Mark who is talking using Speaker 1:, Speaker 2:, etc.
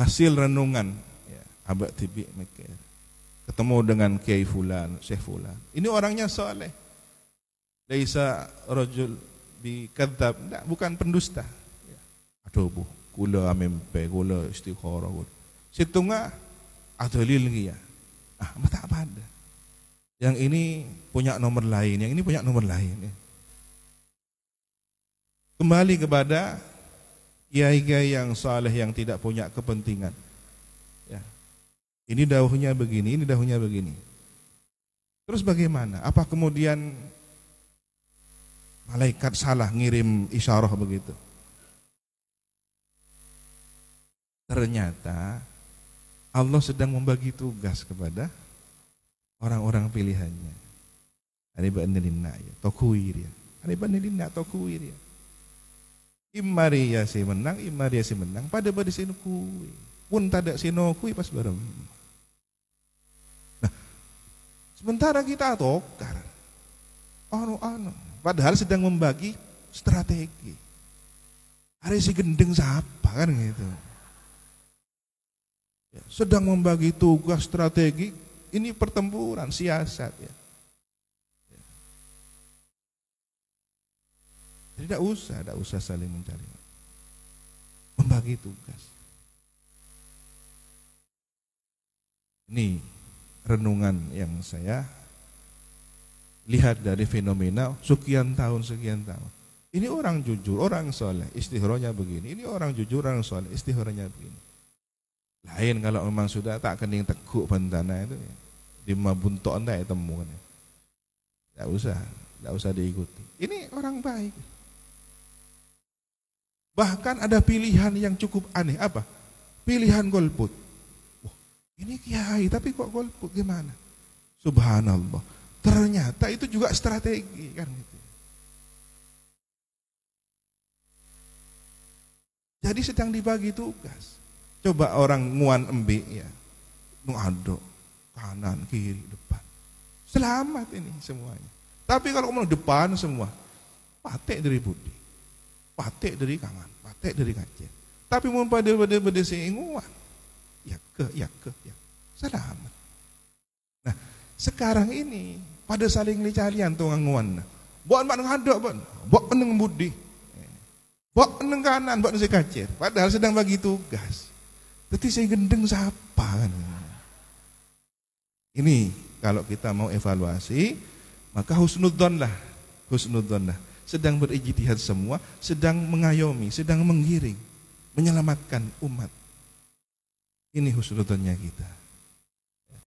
Speaker 1: hasil renungan ya, abak tibi mikir ketemu dengan kiai fulan syekh fulan ini orangnya soleh laisa rajul bi kadzab enggak bukan pendusta ya. aduh bu kula gula kula istikhara kula situnga adalil ya, ah mata apa ada yang ini punya nomor lain yang ini punya nomor lain ya. kembali kepada kiai-kiai yang saleh yang tidak punya kepentingan. Ya. Ini dahunya begini, ini dahunya begini. Terus bagaimana? Apa kemudian malaikat salah ngirim isyarah begitu? Ternyata Allah sedang membagi tugas kepada orang-orang pilihannya. Ani ba'nilin ya, tokuir ya. Ani ba'nilin tokuir ya. Imaria ya si menang, Imaria ya si menang, pada pada sinu kui. Pun tidak sinu kui pas bareng. Nah, sementara kita tokar. Ano ano. Padahal sedang membagi strategi. Hari si gendeng siapa kan gitu. Ya, sedang membagi tugas strategi, ini pertempuran siasat ya. Tidak usah, tidak usah saling mencari. Membagi tugas. Ini renungan yang saya lihat dari fenomena sekian tahun sekian tahun. Ini orang jujur, orang soleh, istihronya begini. Ini orang jujur, orang soleh, istihronya begini. Lain kalau memang sudah tak kening teguk bentana itu ya. di mabuntok anda kan, ya temukan. Tidak usah, tidak usah diikuti. Ini orang baik. Bahkan ada pilihan yang cukup aneh. Apa? Pilihan golput. wah ini kiai, tapi kok golput gimana? Subhanallah. Ternyata itu juga strategi kan gitu. Jadi sedang dibagi tugas. Coba orang nguan embe ya. Nuado kanan kiri depan. Selamat ini semuanya. Tapi kalau ngomong depan semua, patek dari budi patek dari kangan, patek dari kancen. Tapi mun pada pada pada seinguan, ya ke, ya ke, ya. Selamat. Nah, sekarang ini pada saling licarian tu nganguan. Nah. Buat mak ngadok buat, buat peneng budi. Buat peneng kanan, buat nasi kacir. Padahal sedang bagi tugas. Tapi saya gendeng siapa kan? Ini kalau kita mau evaluasi, maka husnudon lah. husnudon lah sedang berijtihad semua, sedang mengayomi, sedang menggiring, menyelamatkan umat. Ini husnudzonnya kita.